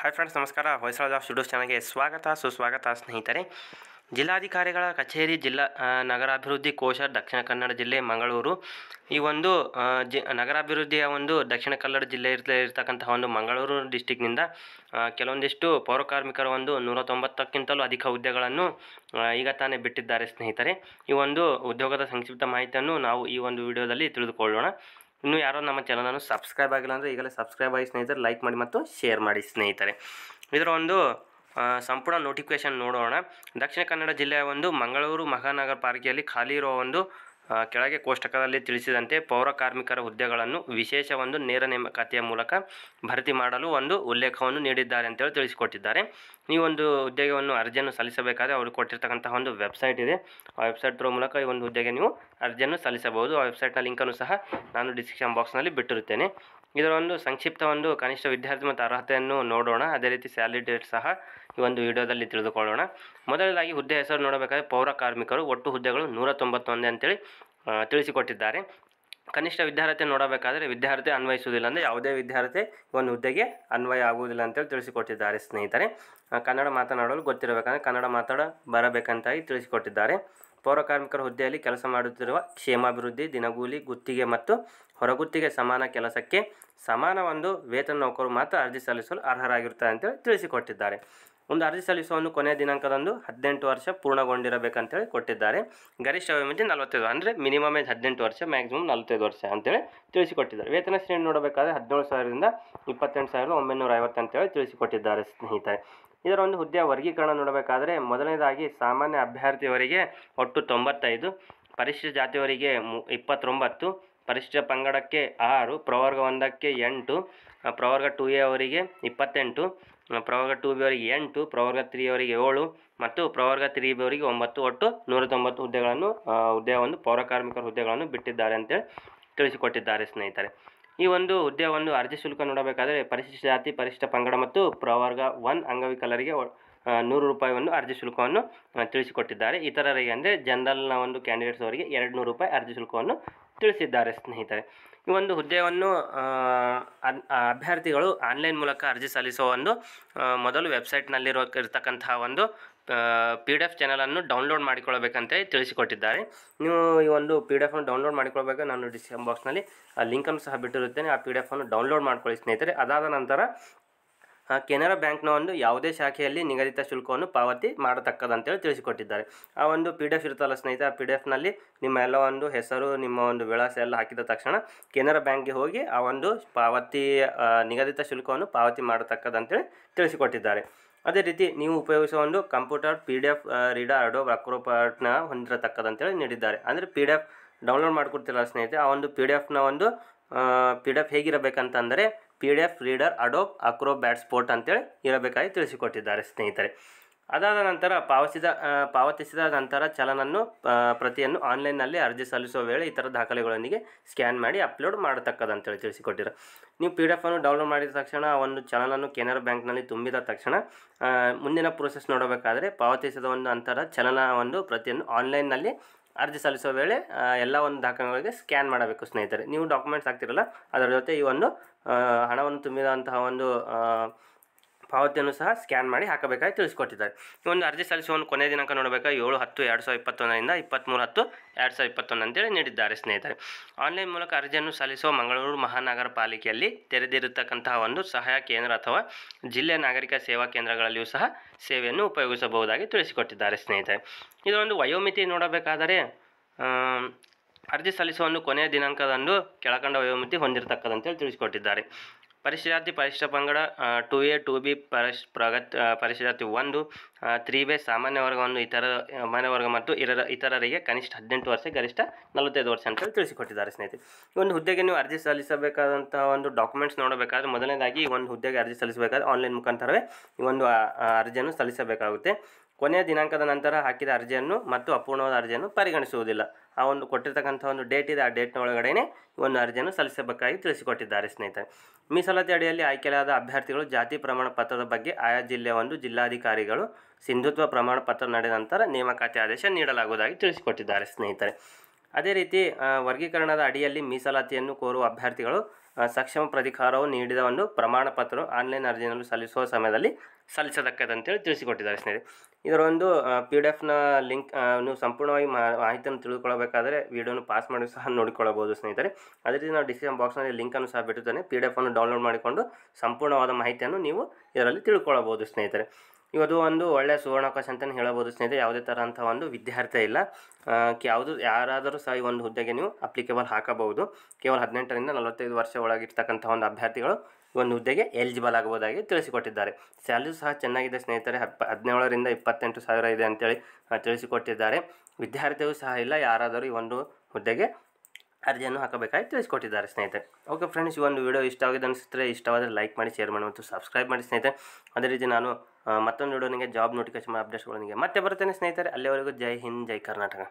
hi friends ನಮಸ್ಕಾರ Hoysala studios ಚಾನಲ್ಗೆ ಸ್ವಾಗತ ಸುಸ್ವಾಗತ ಸ್ನೇಹಿತರೆ ಜಿಲ್ಲಾಧಿಕಾರಿಗಳ ಕಚೇರಿ ಜಿಲ್ಲಾ ನಗರಾಭಿವೃದ್ಧಿ ಕೋಶ ದಕ್ಷಿಣ ಕನ್ನಡ ಜಿಲ್ಲೆ ಮಂಗಳೂರು ಈ ಒಂದು ಜಿ ನಗರಾಭಿವೃದ್ಧಿಯ ಒಂದು ದಕ್ಷಿಣ ಕನ್ನಡ ಜಿಲ್ಲೆ ಇರ್ತಾ ಇರ್ತಕ್ಕಂತಹ ಒಂದು ಮಂಗಳೂರು ಡಿಸ್ಟಿಕ್ನಿಂದ ಕೆಲವೊಂದಿಷ್ಟು ಪೌರಕಾರ್ಮಿಕರ ಒಂದು ನೂರ ತೊಂಬತ್ತಕ್ಕಿಂತಲೂ ಅಧಿಕ ಹುದ್ದೆಗಳನ್ನು ಈಗ ತಾನೇ ಬಿಟ್ಟಿದ್ದಾರೆ ಸ್ನೇಹಿತರೆ ಈ ಒಂದು ಉದ್ಯೋಗದ ಸಂಕ್ಷಿಪ್ತ ಮಾಹಿತಿಯನ್ನು ನಾವು ಈ ಒಂದು ವಿಡಿಯೋದಲ್ಲಿ ತಿಳಿದುಕೊಳ್ಳೋಣ ಇನ್ನು ಯಾರೋ ನಮ್ಮ ಚಾನಲನ್ನು ಸಬ್ಸ್ಕ್ರೈಬ್ ಆಗಿಲ್ಲ ಅಂದರೆ ಈಗಲೇ ಸಬ್ಸ್ಕ್ರೈಬ್ ಆಗಿ ಸ್ನೇಹಿತರೆ ಲೈಕ್ ಮಾಡಿ ಮತ್ತು ಶೇರ್ ಮಾಡಿ ಸ್ನೇಹಿತರೆ ಇದರ ಒಂದು ಸಂಪೂರ್ಣ ನೋಟಿಫಿಕೇಶನ್ ನೋಡೋಣ ದಕ್ಷಿಣ ಕನ್ನಡ ಜಿಲ್ಲೆಯ ಒಂದು ಮಂಗಳೂರು ಮಹಾನಗರ ಪಾಲಿಕೆಯಲ್ಲಿ ಖಾಲಿ ಇರುವ ಒಂದು ಕೆಳಗೆ ಕೋಷ್ಟಕದಲ್ಲಿ ತಿಳಿಸಿದಂತೆ ಪೌರ ಕಾರ್ಮಿಕರ ಹುದ್ದೆಗಳನ್ನು ವಿಶೇಷ ಒಂದು ನೇರ ನೇಮಕಾತಿಯ ಮೂಲಕ ಭರ್ತಿ ಮಾಡಲು ಒಂದು ಉಲ್ಲೇಖವನ್ನು ನೀಡಿದ್ದಾರೆ ಅಂತೇಳಿ ತಿಳಿಸಿಕೊಟ್ಟಿದ್ದಾರೆ ಈ ಒಂದು ಹುದ್ದೆಗೆ ಒಂದು ಅರ್ಜಿಯನ್ನು ಸಲ್ಲಿಸಬೇಕಾದ್ರೆ ಅವರು ಕೊಟ್ಟಿರ್ತಕ್ಕಂತಹ ಒಂದು ವೆಬ್ಸೈಟ್ ಇದೆ ಆ ವೆಬ್ಸೈಟ್ ಥ್ರೂ ಮೂಲಕ ಈ ಒಂದು ಹುದ್ದೆಗೆ ನೀವು ಅರ್ಜಿಯನ್ನು ಸಲ್ಲಿಸಬಹುದು ಆ ವೆಬ್ಸೈಟ್ನ ಲಿಂಕನ್ನು ಸಹ ನಾನು ಡಿಸ್ಕ್ರಿಪ್ಷನ್ ಬಾಕ್ಸ್ನಲ್ಲಿ ಬಿಟ್ಟಿರುತ್ತೇನೆ ಇದರ ಒಂದು ಸಂಕ್ಷಿಪ್ತ ಒಂದು ಕನಿಷ್ಠ ವಿದ್ಯಾರ್ಥಿ ಮತ್ತು ಅರ್ಹತೆಯನ್ನು ನೋಡೋಣ ಅದೇ ರೀತಿ ಸ್ಯಾಲರಿ ಡೇಟ್ ಸಹ ಈ ಒಂದು ವಿಡಿಯೋದಲ್ಲಿ ತಿಳಿದುಕೊಳ್ಳೋಣ ಮೊದಲದಾಗಿ ಹುದ್ದೆ ಹೆಸರು ನೋಡಬೇಕಾದ್ರೆ ಪೌರ ಕಾರ್ಮಿಕರು ಒಟ್ಟು ಹುದ್ದೆಗಳು ನೂರ ತೊಂಬತ್ತೊಂದೇ ಅಂತೇಳಿ ತಿಳಿಸಿಕೊಟ್ಟಿದ್ದಾರೆ ಕನಿಷ್ಠ ವಿದ್ಯಾರ್ಥಿ ನೋಡಬೇಕಾದರೆ ವಿದ್ಯಾರ್ಥಿ ಅನ್ವಯಿಸುವುದಿಲ್ಲ ಅಂದರೆ ಯಾವುದೇ ವಿದ್ಯಾರ್ಥಿ ಒಂದು ಹುದ್ದೆಗೆ ಅನ್ವಯ ಆಗುವುದಿಲ್ಲ ಅಂತೇಳಿ ತಿಳಿಸಿಕೊಟ್ಟಿದ್ದಾರೆ ಸ್ನೇಹಿತರೆ ಕನ್ನಡ ಮಾತನಾಡಲು ಗೊತ್ತಿರಬೇಕಂದ್ರೆ ಕನ್ನಡ ಮಾತಾಡ ಬರಬೇಕಂತಾಗಿ ತಿಳಿಸಿಕೊಟ್ಟಿದ್ದಾರೆ ಪೌರಕಾರ್ಮಿಕರ ಹುದ್ದೆಯಲ್ಲಿ ಕೆಲಸ ಮಾಡುತ್ತಿರುವ ಕ್ಷೇಮಾಭಿವೃದ್ಧಿ ದಿನಗೂಲಿ ಗುತ್ತಿಗೆ ಮತ್ತು ಹೊರಗುತ್ತಿಗೆ ಸಮಾನ ಕೆಲಸಕ್ಕೆ ಸಮಾನ ಒಂದು ವೇತನ ನೌಕರು ಮಾತ್ರ ಅರ್ಜಿ ಸಲ್ಲಿಸಲು ಅರ್ಹರಾಗಿರುತ್ತಾರೆ ಅಂತೇಳಿ ತಿಳಿಸಿಕೊಟ್ಟಿದ್ದಾರೆ ಒಂದು ಅರ್ಜಿ ಒಂದು ಕೊನೆಯ ದಿನಾಂಕದಂದು ಹದಿನೆಂಟು ವರ್ಷ ಪೂರ್ಣಗೊಂಡಿರಬೇಕಂತೇಳಿ ಕೊಟ್ಟಿದ್ದಾರೆ ಗರಿಷ್ಠ ವಯೋಮಿತಿ ನಲವತ್ತೈದು ಅಂದರೆ ಮಿನಿಮಮ್ ಏಜ್ ಹದಿನೆಂಟು ವರ್ಷ ಮ್ಯಾಕ್ಸಿಮಮ್ ನಲವತ್ತೈದು ವರ್ಷ ಅಂತೇಳಿ ತಿಳಿಸಿಕೊಟ್ಟಿದ್ದಾರೆ ವೇತನ ಶ್ರೇಣಿ ನೋಡಬೇಕಾದ್ರೆ ಹದಿನೇಳು ಸಾವಿರದಿಂದ ಇಪ್ಪತ್ತೆಂಟು ಸಾವಿರದ ಒಂಬೈನೂರ ಐವತ್ತು ಅಂತೇಳಿ ತಿಳಿಸಿಕೊಟ್ಟಿದ್ದಾರೆ ಸ್ನೇಹಿತರೆ ಇದರ ಒಂದು ಹುದ್ದೆಯ ವರ್ಗೀಕರಣ ನೋಡಬೇಕಾದರೆ ಮೊದಲನೇದಾಗಿ ಸಾಮಾನ್ಯ ಅಭ್ಯರ್ಥಿಯವರಿಗೆ ಒಟ್ಟು ತೊಂಬತ್ತೈದು ಪರಿಶಿಷ್ಟ ಜಾತಿಯವರಿಗೆ ಇಪ್ಪತ್ತೊಂಬತ್ತು ಪರಿಶಿಷ್ಟ ಪಂಗಡಕ್ಕೆ ಆರು ಪ್ರವರ್ಗ ಒಂದಕ್ಕೆ ಎಂಟು ಪ್ರವರ್ಗ ಟು ಎ ಅವರಿಗೆ ಇಪ್ಪತ್ತೆಂಟು ಪ್ರವರ್ಗ ಟು ಬಿ ಅವರಿಗೆ ಎಂಟು ಪ್ರವರ್ಗ ತ್ರೀ ಅವರಿಗೆ ಏಳು ಮತ್ತು ಪ್ರವರ್ಗ ತ್ರೀ ಬಿ ಅವರಿಗೆ ಒಂಬತ್ತು ಒಟ್ಟು ನೂರ ತೊಂಬತ್ತು ಹುದ್ದೆಗಳನ್ನು ಹುದ್ದೆಯ ಒಂದು ಪೌರಕಾರ್ಮಿಕರ ಹುದ್ದೆಗಳನ್ನು ಬಿಟ್ಟಿದ್ದಾರೆ ಅಂತೇಳಿ ತಿಳಿಸಿಕೊಟ್ಟಿದ್ದಾರೆ ಸ್ನೇಹಿತರೆ ಈ ಒಂದು ಒಂದು ಅರ್ಜಿ ಶುಲ್ಕ ನೋಡಬೇಕಾದರೆ ಪರಿಶಿಷ್ಟ ಜಾತಿ ಪರಿಶಿಷ್ಟ ಪಂಗಡ ಮತ್ತು ಪ್ರವರ್ಗ ಒನ್ ಅಂಗವಿಕಲರಿಗೆ ನೂರು ರೂಪಾಯಿಯನ್ನು ಅರ್ಜಿ ಶುಲ್ಕವನ್ನು ತಿಳಿಸಿಕೊಟ್ಟಿದ್ದಾರೆ ಇತರರಿಗೆ ಅಂದರೆ ಜನರಲ್ನ ಒಂದು ಕ್ಯಾಂಡಿಡೇಟ್ಸ್ ಅವರಿಗೆ ಎರಡು ನೂರು ರೂಪಾಯಿ ಅರ್ಜಿ ಶುಲ್ಕವನ್ನು ತಿಳಿಸಿದ್ದಾರೆ ಸ್ನೇಹಿತರೆ ಈ ಒಂದು ಹುದ್ದೆಯನ್ನು ಅಭ್ಯರ್ಥಿಗಳು ಆನ್ಲೈನ್ ಮೂಲಕ ಅರ್ಜಿ ಸಲ್ಲಿಸುವ ಒಂದು ಮೊದಲು ವೆಬ್ಸೈಟ್ನಲ್ಲಿರೋ ಇರತಕ್ಕಂತಹ ಒಂದು ಪಿ ಡಿ ಎಫ್ ಚಾನಲನ್ನು ಡೌನ್ಲೋಡ್ ಮಾಡಿಕೊಳ್ಳಬೇಕಂತ ತಿಳಿಸಿಕೊಟ್ಟಿದ್ದಾರೆ ನೀವು ಈ ಒಂದು ಪಿ ಡಿ ಎಫನ್ನು ಡೌನ್ಲೋಡ್ ಮಾಡಿಕೊಳ್ಬೇಕು ನಾನು ಡಿಸ್ಕ್ರಿಪ್ಷನ್ ಬಾಕ್ಸ್ನಲ್ಲಿ ಆ ಲಿಂಕನ್ನು ಸಹ ಬಿಟ್ಟಿರುತ್ತೇನೆ ಆ ಪಿ ಡಿ ಎಫನ್ನು ಡೌನ್ಲೋಡ್ ಮಾಡ್ಕೊಳ್ಳಿ ಸ್ನೇಹಿತರೆ ಅದಾದ ನಂತರ ಕೆನರಾ ಬ್ಯಾಂಕ್ನ ಒಂದು ಯಾವುದೇ ಶಾಖೆಯಲ್ಲಿ ನಿಗದಿತ ಶುಲ್ಕವನ್ನು ಪಾವತಿ ಮಾಡತಕ್ಕದಂತೇಳಿ ತಿಳಿಸಿಕೊಟ್ಟಿದ್ದಾರೆ ಆ ಒಂದು ಪಿ ಡಿ ಎಫ್ ಇರುತ್ತಲ್ಲ ಸ್ನೇಹಿತ ಆ ಪಿ ಡಿ ಎಫ್ನಲ್ಲಿ ನಿಮ್ಮ ಎಲ್ಲ ಒಂದು ಹೆಸರು ನಿಮ್ಮ ಒಂದು ವಿಳಾಸ ಎಲ್ಲ ಹಾಕಿದ ತಕ್ಷಣ ಕೆನರಾ ಬ್ಯಾಂಕ್ಗೆ ಹೋಗಿ ಆ ಒಂದು ಪಾವತಿ ನಿಗದಿತ ಶುಲ್ಕವನ್ನು ಪಾವತಿ ಮಾಡತಕ್ಕದಂತೇಳಿ ತಿಳಿಸಿಕೊಟ್ಟಿದ್ದಾರೆ ಅದೇ ರೀತಿ ನೀವು ಉಪಯೋಗಿಸುವ ಒಂದು computer P D F reader Adobe ಅಕ್ರೋಪಾರ್ಟ್ನ ಹೊಂದಿರತಕ್ಕದಂತೇಳಿ ನೀಡಿದ್ದಾರೆ ಅಂದರೆ ಪಿ ಡಿ ಎಫ್ ಡೌನ್ಲೋಡ್ ಮಾಡ್ಕೊಡ್ತಿರಲ್ಲ ಸ್ನೇಹಿತರೆ ಆ ಒಂದು ಪಿ ಡಿ ಎಫ್ನ ಒಂದು ಪಿ ಡಿ ಎಫ್ ಹೇಗಿರಬೇಕಂತಂದರೆ P D F reader Adobe Acrobat support ಅಂತೇಳಿ ಇರಬೇಕಾಗಿ ತಿಳಿಸಿಕೊಟ್ಟಿದ್ದಾರೆ ಸ್ನೇಹಿತರೆ ಅದಾದ ನಂತರ ಪಾವತಿಸಿದ ಪಾವತಿಸಿದ ನಂತರ ಚಲನನ್ನು ಪ್ರತಿಯನ್ನು ಆನ್ಲೈನ್ನಲ್ಲಿ ಅರ್ಜಿ ಸಲ್ಲಿಸುವ ವೇಳೆ ಈ ಥರ ದಾಖಲೆಗಳೊಂದಿಗೆ ಸ್ಕ್ಯಾನ್ ಮಾಡಿ ಅಪ್ಲೋಡ್ ಮಾಡತಕ್ಕದಂತೇಳಿ ಅಂತೇಳಿ ನೀವು ಪಿ ಡಿ ಎಫ್ ಅನ್ನು ಡೌನ್ಲೋಡ್ ಮಾಡಿದ ತಕ್ಷಣ ಒಂದು ಚಲನನ್ನು ಕೆನರಾ ಬ್ಯಾಂಕ್ನಲ್ಲಿ ತುಂಬಿದ ತಕ್ಷಣ ಮುಂದಿನ ಪ್ರೋಸೆಸ್ ನೋಡಬೇಕಾದರೆ ಪಾವತಿಸಿದ ಒಂದು ನಂತರ ಚಲನ ಒಂದು ಪ್ರತಿಯನ್ನು ಆನ್ಲೈನ್ನಲ್ಲಿ ಅರ್ಜಿ ಸಲ್ಲಿಸೋ ವೇಳೆ ಎಲ್ಲ ಒಂದು ದಾಖಲೆಗಳಿಗೆ ಸ್ಕ್ಯಾನ್ ಮಾಡಬೇಕು ಸ್ನೇಹಿತರೆ ನೀವು ಡಾಕ್ಯುಮೆಂಟ್ಸ್ ಆಗ್ತಿರಲ್ಲ ಅದರ ಜೊತೆ ಈ ಒಂದು ಹಣವನ್ನು ತುಂಬಿದಂತಹ ಒಂದು ಪಾವತಿಯನ್ನು ಸಹ ಸ್ಕ್ಯಾನ್ ಮಾಡಿ ಹಾಕಬೇಕಾಗಿ ತಿಳಿಸ್ಕೊಟ್ಟಿದ್ದಾರೆ ಈ ಒಂದು ಅರ್ಜಿ ಸಲ್ಲಿಸುವ ಕೊನೆಯ ದಿನಾಂಕ ನೋಡಬೇಕಾ ಏಳು ಹತ್ತು ಎರಡು ಸಾವಿರ ಇಪ್ಪತ್ತೊಂದರಿಂದ ಇಪ್ಪತ್ತ್ಮೂರು ಹತ್ತು ಎರಡು ಸಾವಿರ ಇಪ್ಪತ್ತೊಂದು ಅಂತೇಳಿ ನೀಡಿದ್ದಾರೆ ಸ್ನೇಹಿತರೆ ಆನ್ಲೈನ್ ಮೂಲಕ ಅರ್ಜಿಯನ್ನು ಸಲ್ಲಿಸುವ ಮಂಗಳೂರು ಮಹಾನಗರ ಪಾಲಿಕೆಯಲ್ಲಿ ತೆರೆದಿರತಕ್ಕಂತಹ ಒಂದು ಸಹಾಯ ಕೇಂದ್ರ ಅಥವಾ ಜಿಲ್ಲೆಯ ನಾಗರಿಕ ಸೇವಾ ಕೇಂದ್ರಗಳಲ್ಲಿಯೂ ಸಹ ಸೇವೆಯನ್ನು ಉಪಯೋಗಿಸಬಹುದಾಗಿ ತಿಳಿಸಿಕೊಟ್ಟಿದ್ದಾರೆ ಸ್ನೇಹಿತರೆ ಇದೊಂದು ವಯೋಮಿತಿ ನೋಡಬೇಕಾದರೆ ಅರ್ಜಿ ಸಲ್ಲಿಸುವ ಒಂದು ಕೊನೆಯ ದಿನಾಂಕದಂದು ಕೆಳಕಂಡ ವಯೋಮಿತಿ ಹೊಂದಿರತಕ್ಕದಂತೇಳಿ ತಿಳಿಸಿಕೊಟ್ಟಿದ್ದಾರೆ ಪರಿಶಿಲಾತಿ ಪರಿಶಿಷ್ಟ ಪಂಗಡ ಟು ಎ ಟು ಬಿ ಪರಿಶ್ ಪ್ರಗತ್ ಪರಿಶಿಲಾತಿ ಒಂದು ತ್ರೀ ಬೇ ಸಾಮಾನ್ಯ ವರ್ಗವನ್ನು ಇತರ ಸಾಮಾನ್ಯ ವರ್ಗ ಮತ್ತು ಇತರ ಇತರರಿಗೆ ಕನಿಷ್ಠ ಹದಿನೆಂಟು ವರ್ಷ ಗರಿಷ್ಠ ನಲವತ್ತೈದು ವರ್ಷ ಅಂತ ತಿಳಿಸಿಕೊಟ್ಟಿದ್ದಾರೆ ಸ್ನೇಹಿತರೆ ಈ ಒಂದು ಹುದ್ದೆಗೆ ನೀವು ಅರ್ಜಿ ಸಲ್ಲಿಸಬೇಕಾದಂತಹ ಒಂದು ಡಾಕ್ಯುಮೆಂಟ್ಸ್ ನೋಡಬೇಕಾದ್ರೆ ಮೊದಲನೇದಾಗಿ ಈ ಒಂದು ಹುದ್ದೆಗೆ ಅರ್ಜಿ ಸಲ್ಲಿಸಬೇಕಾದ್ರೆ ಆನ್ಲೈನ್ ಮುಖಾಂತರವೇ ಈ ಒಂದು ಅರ್ಜಿಯನ್ನು ಸಲ್ಲಿಸಬೇಕಾಗುತ್ತೆ ಕೊನೆಯ ದಿನಾಂಕದ ನಂತರ ಹಾಕಿದ ಅರ್ಜಿಯನ್ನು ಮತ್ತು ಅಪೂರ್ಣವಾದ ಅರ್ಜಿಯನ್ನು ಪರಿಗಣಿಸುವುದಿಲ್ಲ ಆ ಒಂದು ಕೊಟ್ಟಿರ್ತಕ್ಕಂಥ ಒಂದು ಡೇಟ್ ಇದೆ ಆ ಡೇಟ್ನ ಒಳಗಡೆನೇ ಒಂದು ಅರ್ಜಿಯನ್ನು ಸಲ್ಲಿಸಬೇಕಾಗಿ ತಿಳಿಸಿಕೊಟ್ಟಿದ್ದಾರೆ ಸ್ನೇಹಿತರೆ ಮೀಸಲಾತಿ ಅಡಿಯಲ್ಲಿ ಆಯ್ಕೆಯಾದ ಅಭ್ಯರ್ಥಿಗಳು ಜಾತಿ ಪ್ರಮಾಣ ಪತ್ರದ ಬಗ್ಗೆ ಆಯಾ ಜಿಲ್ಲೆಯ ಒಂದು ಜಿಲ್ಲಾಧಿಕಾರಿಗಳು ಸಿಂಧುತ್ವ ಪ್ರಮಾಣ ಪತ್ರ ನಡೆದ ನಂತರ ನೇಮಕಾತಿ ಆದೇಶ ನೀಡಲಾಗುವುದಾಗಿ ತಿಳಿಸಿಕೊಟ್ಟಿದ್ದಾರೆ ಸ್ನೇಹಿತರೆ ಅದೇ ರೀತಿ ವರ್ಗೀಕರಣದ ಅಡಿಯಲ್ಲಿ ಮೀಸಲಾತಿಯನ್ನು ಕೋರುವ ಅಭ್ಯರ್ಥಿಗಳು ಸಕ್ಷಮ ಪ್ರಾಧಿಕಾರವು ನೀಡಿದ ಒಂದು ಪ್ರಮಾಣ ಆನ್ಲೈನ್ ಅರ್ಜಿಯನ್ನು ಸಲ್ಲಿಸುವ ಸಮಯದಲ್ಲಿ ಸಲ್ಲಿಸತಕ್ಕದಂತೇಳಿ ತಿಳಿಸಿಕೊಟ್ಟಿದ್ದಾರೆ ಸ್ನೇಹಿತರೆ ಇದರೊಂದು ಪಿ ಡಿ ಎಫ್ನ ಲಿಂಕ್ ನೀವು ಸಂಪೂರ್ಣವಾಗಿ ಮಾಹಿತಿಯನ್ನು ತಿಳಿದುಕೊಳ್ಳಬೇಕಾದರೆ ವಿಡಿಯೋನ ಪಾಸ್ ಮಾಡಿ ಸಹ ನೋಡಿಕೊಳ್ಳಬಹುದು ಸ್ನೇಹಿತರೆ ಅದೇ ರೀತಿ ನಾವು ಡಿಸ್ಕ್ರಿಪ್ಷನ್ ಬಾಕ್ಸ್ನಲ್ಲಿ ಲಿಂಕನ್ನು ಸಹ ಬಿಟ್ಟಿದ್ದೇನೆ ಪಿ ಡಿ ಎಫನ್ನು ಡೌನ್ಲೋಡ್ ಮಾಡಿಕೊಂಡು ಸಂಪೂರ್ಣವಾದ ಮಾಹಿತಿಯನ್ನು ನೀವು ಇದರಲ್ಲಿ ತಿಳ್ಕೊಳ್ಳಬಹುದು ಸ್ನೇಹಿತರೆ ಇವತ್ತು ಒಂದು ಒಳ್ಳೆಯ ಸುವರ್ಣಾವಕಾಶ ಅಂತಲೇ ಹೇಳಬಹುದು ಸ್ನೇಹಿತರೆ ಯಾವುದೇ ಅಂತ ಒಂದು ವಿದ್ಯಾರ್ಥಿ ಇಲ್ಲ ಯಾವುದು ಯಾರಾದರೂ ಸಹ ಈ ಒಂದು ಹುದ್ದೆಗೆ ನೀವು ಅಪ್ಲಿಕೇಬಲ್ ಹಾಕಬಹುದು ಕೇವಲ ಹದಿನೆಂಟರಿಂದ ನಲವತ್ತೈದು ವರ್ಷ ಒಳಗಿರ್ತಕ್ಕಂಥ ಒಂದು ಅಭ್ಯರ್ಥಿಗಳು ಈ ಒಂದು ಹುದ್ದೆಗೆ ಎಲಿಜಿಬಲ್ ಆಗಬಹುದಾಗಿ ತಿಳಿಸಿಕೊಟ್ಟಿದ್ದಾರೆ ಸ್ಯಾಲ್ರಿ ಸಹ ಚೆನ್ನಾಗಿದೆ ಸ್ನೇಹಿತರೆ ಹಪ್ಪ ಹದಿನೇಳರಿಂದ ಇಪ್ಪತ್ತೆಂಟು ಸಾವಿರ ಇದೆ ಅಂತೇಳಿ ತಿಳಿಸಿಕೊಟ್ಟಿದ್ದಾರೆ ವಿದ್ಯಾರ್ಥಿಯೂ ಸಹ ಇಲ್ಲ ಯಾರಾದರೂ ಈ ಒಂದು ಹುದ್ದೆಗೆ ಅರ್ಜಿಯನ್ನು ಹಾಕಬೇಕಾಗಿ ತಿಳಿಸಿಕೊಟ್ಟಿದ್ದಾರೆ ಸ್ನೇಹಿತರೆ ಓಕೆ ಫ್ರೆಂಡ್ಸ್ ಈ ಒಂದು ವಿಡಿಯೋ ಇಷ್ಟ ಆಗಿದೆ ಇಷ್ಟವಾದರೆ ಲೈಕ್ ಮಾಡಿ ಶೇರ್ ಮಾಡಿ ಮತ್ತು ಸಬ್ಸ್ಕ್ರೈಬ್ ಮಾಡಿ ಸ್ನೇಹಿತರೆ ಅದೇ ರೀತಿ ನಾನು ಮತ್ತೊಂದು ನಿಮಗೆ ಜಾಬ್ ನೋಟಿಫಿಕೇಶನ್ ನನಗೆ ಮತ್ತೆ ಬರ್ತೇನೆ ಸ್ನೇಹಿತರೆ ಅಲ್ಲಿವರೆಗೂ ಜೈ ಹಿಂದ್ ಜೈ ಕರ್ನಾಟಕ